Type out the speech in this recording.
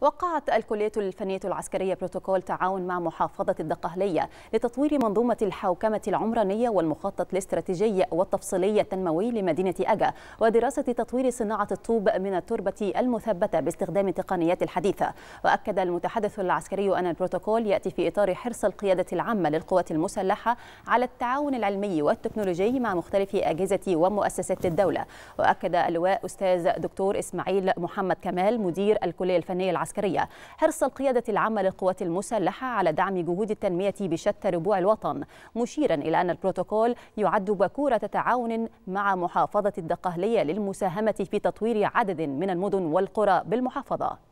وقعت الكلية الفنية العسكرية بروتوكول تعاون مع محافظة الدقهلية لتطوير منظومة الحوكمة العمرانية والمخطط الاستراتيجي والتفصيلي التنموي لمدينة أجا ودراسة تطوير صناعة الطوب من التربة المثبتة باستخدام التقنيات الحديثة وأكد المتحدث العسكري أن البروتوكول يأتي في إطار حرص القيادة العامة للقوات المسلحة على التعاون العلمي والتكنولوجي مع مختلف أجهزة ومؤسسات الدولة وأكد اللواء أستاذ دكتور إسماعيل محمد كمال مدير الكلية الفنية العسكرية العسكرية حرص القيادة العامة للقوات المسلحة على دعم جهود التنمية بشتى ربوع الوطن مشيرا إلى أن البروتوكول يعد بكورة تعاون مع محافظة الدقهلية للمساهمة في تطوير عدد من المدن والقرى بالمحافظة